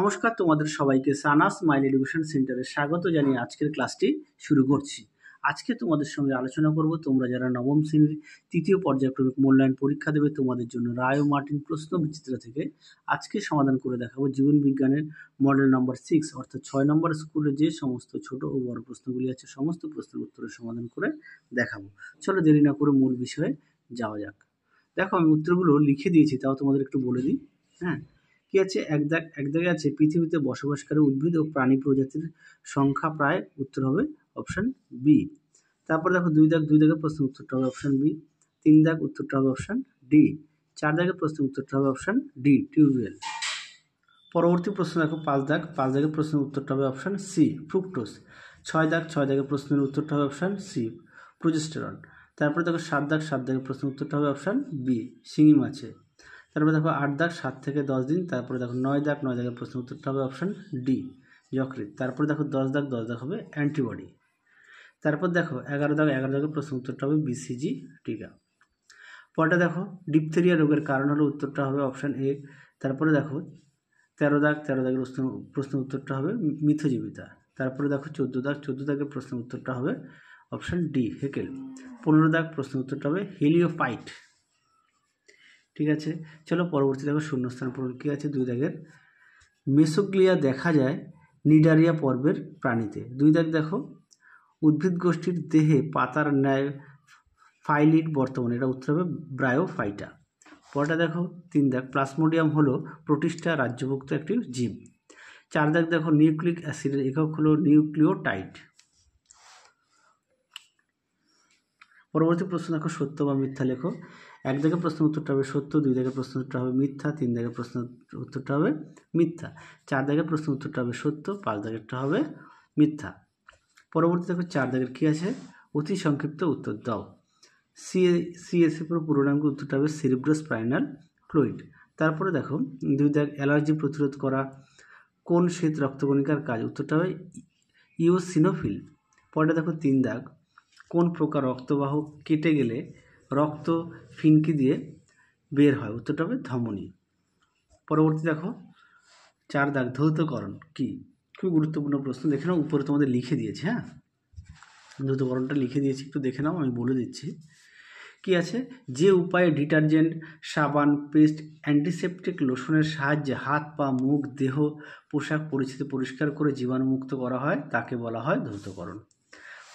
নমস্কার তোমাদের সবাইকে সানা স্মাইল এডুকেশন সেন্টারে স্বাগত জানিয়ে আজকের ক্লাসটি শুরু করছি আজকে তোমাদের সঙ্গে আলোচনা করব তোমরা যারা নবম শ্রেণীর তৃতীয় পর্যায়ক্রমিক মূল্যায়ন পরীক্ষা দেবে তোমাদের জন্য রায় মার্টিন প্রশ্ন বিচিত্র থেকে আজকে সমাধান করে দেখাবো জীবন বিজ্ঞানের মডেল নাম্বার সিক্স অর্থাৎ ছয় নম্বর স্কুলে যে সমস্ত ছোট ও বড় প্রশ্নগুলি আছে সমস্ত প্রশ্নের উত্তরের সমাধান করে দেখাবো চলো দেরি না করে মূল বিষয়ে যাওয়া যাক দেখো আমি উত্তরগুলো লিখে দিয়েছি তাও তোমাদের একটু বলে দিই হ্যাঁ কী আছে এক দাগ এক জায়গায় আছে পৃথিবীতে বসবাসকারী উদ্ভিদ ও প্রাণী প্রজাতির সংখ্যা প্রায় উত্তর হবে অপশান বি তারপর দেখো দুই দাগ দুই দাগের প্রশ্ন উত্তরটা হবে অপশান বি তিন দাগ উত্তরটা হবে অপশান ডি চার দাগের প্রশ্ন উত্তরটা হবে অপশান ডি টিউবওয়েল পরবর্তী প্রশ্ন দেখো পাঁচ দাগ পাঁচ দাগের প্রশ্নের উত্তরটা হবে অপশান সি ফ্রুকটোস ছয় দাগ ছয় দাগের প্রশ্নের উত্তরটা হবে অপশান সি প্রোজেস্টেরন তারপরে দেখো সাত দাগ সাত দাগের প্রশ্নের উত্তরটা হবে অপশান বি শিঙি মাছে তারপরে দেখো আট দাগ সাত থেকে দশ দিন তারপরে দেখো নয় দাগ নয় দাগের প্রশ্ন উত্তরটা হবে অপশান ডি যকৃৎ তারপরে দেখো দশ দাগ দশ দাগ হবে অ্যান্টিবডি তারপর দেখো এগারো দাগ এগারো দাগের প্রশ্ন উত্তরটা হবে বিসিজি টিকা পরটা দেখো ডিপথেরিয়া রোগের কারণ হলো উত্তরটা হবে অপশান এ তারপরে দেখো তেরো দাগ তেরো দাগের প্রশ্ন প্রশ্ন উত্তরটা হবে মিথজীবিতা তারপরে দেখো চোদ্দো দাগ চোদ্দো দাগের প্রশ্ন উত্তরটা হবে অপশান ডি হেকেল পনেরো দাগ প্রশ্ন উত্তরটা হবে হেলিওপাইট ঠিক আছে চলো পরবর্তী দেখো শূন্যস্থান পূরণ কী আছে দুই দাগের মেসোক্লিয়া দেখা যায় নিডারিয়া পর্বের প্রাণীতে দুই দাগ দেখো উদ্ভিদ গোষ্ঠীর দেহে পাতার ন্যায় ফাইলিট বর্তমানে এটা উত্তর হবে ব্রায়োফাইটা পরটা দেখো তিন দাগ প্লাসমোডিয়াম হলো প্রতিষ্ঠা রাজ্যভুক্ত একটি জীব চার দাগ দেখো নিউক্লিক অ্যাসিডের একক হলো নিউক্লিওটাইট পরবর্তী প্রশ্ন দেখো সত্য বা মিথ্যা লেখো এক জায়গায় প্রশ্ন উত্তরটা হবে সত্য দুই দাগের প্রশ্ন উত্তরটা হবে মিথ্যা তিন দাগের প্রশ্ন উত্তরটা হবে মিথ্যা চার দাগের প্রশ্ন উত্তরটা হবে সত্য পাঁচ দাগেরটা হবে মিথ্যা পরবর্তী দেখো চার দাগের কী আছে অতি সংক্ষিপ্ত উত্তর দাও সিএ সিএসএ পুরো নাম উত্তরটা হবে সিরিব্রো স্পাইনাল ফ্লুইড তারপরে দেখো দুই দাগ অ্যালার্জি প্রতিরোধ করা কোন শীত রক্তকণিকার কাজ উত্তরটা হবে ইওসিনোফিল পরে দেখো তিন দাগ কোন প্রকার রক্তবাহ কেটে গেলে রক্ত ফিনকি দিয়ে বের হয় উত্তরটা হবে ধমনি পরবর্তী দেখো চার দাগ ধৌতকরণ কি খুবই গুরুত্বপূর্ণ প্রশ্ন দেখে নাও উপরে তোমাদের লিখে দিয়েছি হ্যাঁ ধৌতকরণটা লিখে দিয়েছি একটু দেখে নাও আমি বলে দিচ্ছি কি আছে যে উপায়ে ডিটারজেন্ট সাবান পেস্ট অ্যান্টিসেপটিক লোশনের সাহায্যে হাত পা মুখ দেহ পোশাক পরিচিত পরিষ্কার করে জীবাণুমুক্ত করা হয় তাকে বলা হয় ধৌতকরণ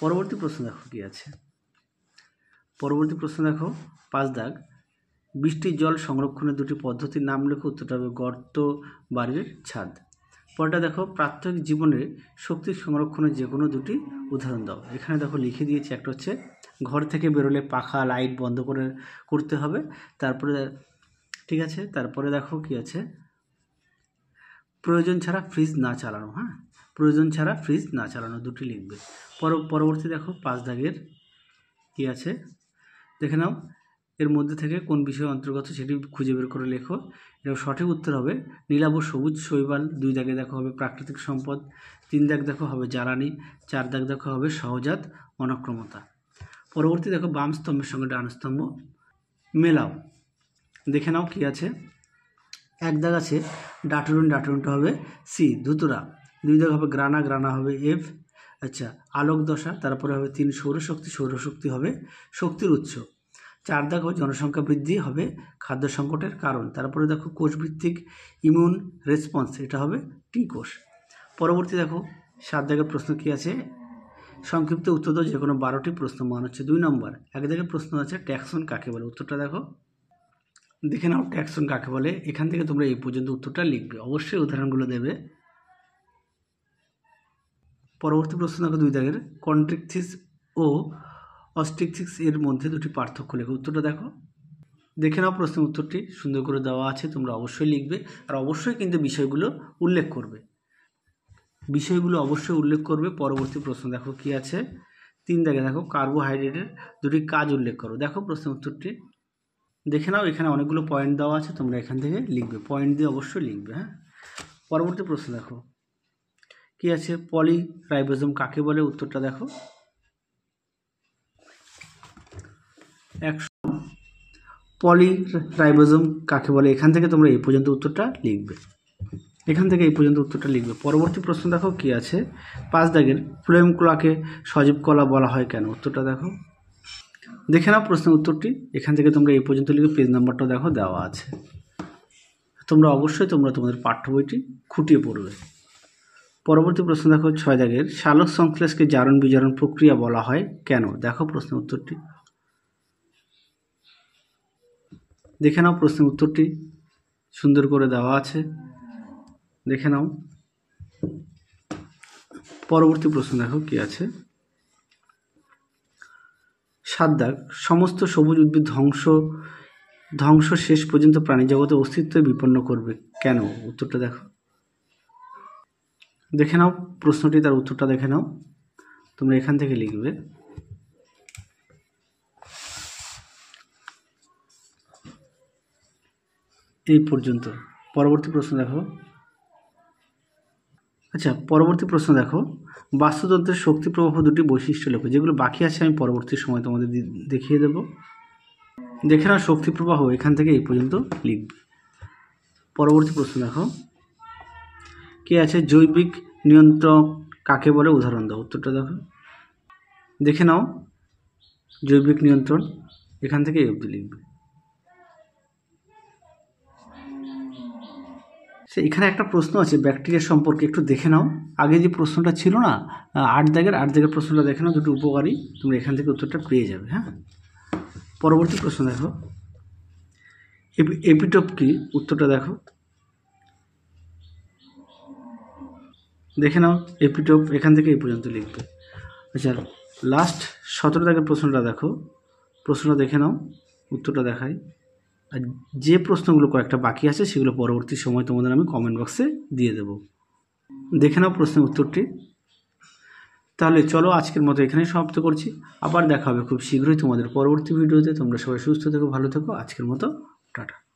পরবর্তী প্রশ্ন দেখো কী আছে পরবর্তী প্রশ্ন দেখো পাঁচ দাগ বৃষ্টির জল সংরক্ষণের দুটি পদ্ধতির নাম লেখো উত্তরটা হবে গর্ত বাড়ির ছাদ পরটা দেখো প্রাত্যহিক জীবনের শক্তি সংরক্ষণের যে কোনো দুটি উদাহরণ দাও এখানে দেখো লিখে দিয়েছি একটা হচ্ছে ঘর থেকে বেরোলে পাখা লাইট বন্ধ করে করতে হবে তারপরে ঠিক আছে তারপরে দেখো কি আছে প্রয়োজন ছাড়া ফ্রিজ না চালানো হ্যাঁ প্রয়োজন ছাড়া ফ্রিজ না চালানো দুটি লিখবে পর পরবর্তী দেখো পাঁচ দাগের কী আছে দেখে নাও এর মধ্যে থেকে কোন বিষয় অন্তর্গত সেটি খুঁজে বের করে লেখো এবং সঠিক উত্তর হবে নীলাভ সবুজ শৈবাল দুই দাগে দেখো হবে প্রাকৃতিক সম্পদ তিন দাগ দেখো হবে জ্বালানি চার দাগ দেখো হবে সহজাত অনক্রমতা পরবর্তী দেখো বাম স্তম্ভের সঙ্গে ডান স্তম্ভ মেলাও দেখে নাও কি আছে এক দাগ আছে ডাটুরুন ডাটুরুনটা হবে সি ধুতুরা দুই দাগ হবে গ্রানা গ্রানা হবে এফ আচ্ছা আলোক দশা তারপরে হবে তিন সৌরশক্তি সৌরশক্তি হবে শক্তির উৎস চার দেখো জনসংখ্যা বৃদ্ধি হবে খাদ্য সংকটের কারণ তারপরে দেখো কোষভিত্তিক ইমিউন রেসপন্স এটা হবে টি কোষ পরবর্তী দেখো সাত দাগের প্রশ্ন কী আছে সংক্ষিপ্ত উত্তর দাও যে কোনো বারোটি প্রশ্ন মান হচ্ছে দুই নম্বর এক দাগের প্রশ্ন আছে ট্যাক্সন কাকে বলে উত্তরটা দেখো দেখে নাও ট্যাক্সন কাকে বলে এখান থেকে তোমরা এই পর্যন্ত উত্তরটা লিখবে অবশ্যই উদাহরণগুলো দেবে পরবর্তী প্রশ্ন থাকে দুই দাগের কন্ট্রিকথিস ও অস্টিকথিক্স এর মধ্যে দুটি পার্থক্য লেখো উত্তরটা দেখো দেখে নাও প্রশ্নের উত্তরটি সুন্দর করে দেওয়া আছে তোমরা অবশ্যই লিখবে আর অবশ্যই কিন্তু বিষয়গুলো উল্লেখ করবে বিষয়গুলো অবশ্যই উল্লেখ করবে পরবর্তী প্রশ্ন দেখো কি আছে তিন দাগে দেখো কার্বোহাইড্রেটের দুটি কাজ উল্লেখ করো দেখো প্রশ্ন উত্তরটি দেখে নাও এখানে অনেকগুলো পয়েন্ট দেওয়া আছে তোমরা এখান থেকে লিখবে পয়েন্ট দিয়ে অবশ্যই লিখবে হ্যাঁ পরবর্তী প্রশ্ন দেখো কি আছে পলি রাইবোজম কাকে বলে উত্তরটা দেখো একশো পলি রাইবোজম কাকে বলে এখান থেকে তোমরা এই পর্যন্ত উত্তরটা লিখবে এখান থেকে এই পর্যন্ত উত্তরটা লিখবে পরবর্তী প্রশ্ন দেখো কি আছে পাঁচ দাগের ফ্লেম কলাকে সজীব কলা বলা হয় কেন উত্তরটা দেখো দেখে নাও প্রশ্নের উত্তরটি এখান থেকে তোমরা এই পর্যন্ত লিখে পেজ নাম্বারটা দেখো দেওয়া আছে তোমরা অবশ্যই তোমরা তোমাদের পাঠ্য বইটি খুঁটিয়ে পড়বে পরবর্তী প্রশ্ন দেখো ছয় দাগের শালক সংশ্লেষকে জারণ বিজারণ প্রক্রিয়া বলা হয় কেন দেখো প্রশ্ন উত্তরটি দেখে নাও প্রশ্নের উত্তরটি সুন্দর করে দেওয়া আছে দেখে নাও পরবর্তী প্রশ্ন দেখো কি আছে সাত দাগ সমস্ত সবুজ উদ্ভিদ ধ্বংস ধ্বংস শেষ পর্যন্ত প্রাণীজগতে অস্তিত্ব বিপন্ন করবে কেন উত্তরটা দেখো দেখে নাও প্রশ্নটি তার উত্তরটা দেখে নাও তোমরা এখান থেকে লিখবে এই পর্যন্ত পরবর্তী প্রশ্ন দেখো আচ্ছা পরবর্তী প্রশ্ন দেখো বাস্তুতন্ত্রের শক্তি প্রবাহ দুটি বৈশিষ্ট্য লেখো যেগুলো বাকি আছে আমি পরবর্তী সময় তোমাদের দেখিয়ে দেব দেখে নাও শক্তি প্রবাহ এখান থেকে এই পর্যন্ত লিখবে পরবর্তী প্রশ্ন দেখো কি আছে জৈবিক নিয়ন্ত্রক কাকে বলে উদাহরণ দাও উত্তরটা দেখো দেখে নাও জৈবিক নিয়ন্ত্রণ এখান থেকে অব্দি অবধি লিখবে সে এখানে একটা প্রশ্ন আছে ব্যাকটেরিয়া সম্পর্কে একটু দেখে নাও আগে যে প্রশ্নটা ছিল না আট দাগের আট দাগের প্রশ্নটা দেখে নাও দুটো উপকারী তুমি এখান থেকে উত্তরটা পেয়ে যাবে হ্যাঁ পরবর্তী প্রশ্ন দেখো এপিটোপ কি উত্তরটা দেখো দেখে নাও এপিটোপ এখান থেকে এই পর্যন্ত লিখবে আচ্ছা লাস্ট সতেরো দাগের প্রশ্নটা দেখো প্রশ্নটা দেখে নাও উত্তরটা দেখাই আর যে প্রশ্নগুলো কয়েকটা বাকি আছে সেগুলো পরবর্তী সময় তোমাদের আমি কমেন্ট বক্সে দিয়ে দেব দেখে নাও প্রশ্নের উত্তরটি তাহলে চলো আজকের মতো এখানেই সমাপ্ত করছি আবার দেখা হবে খুব শীঘ্রই তোমাদের পরবর্তী ভিডিওতে তোমরা সবাই সুস্থ থেকো ভালো থেকো আজকের মতো টাটা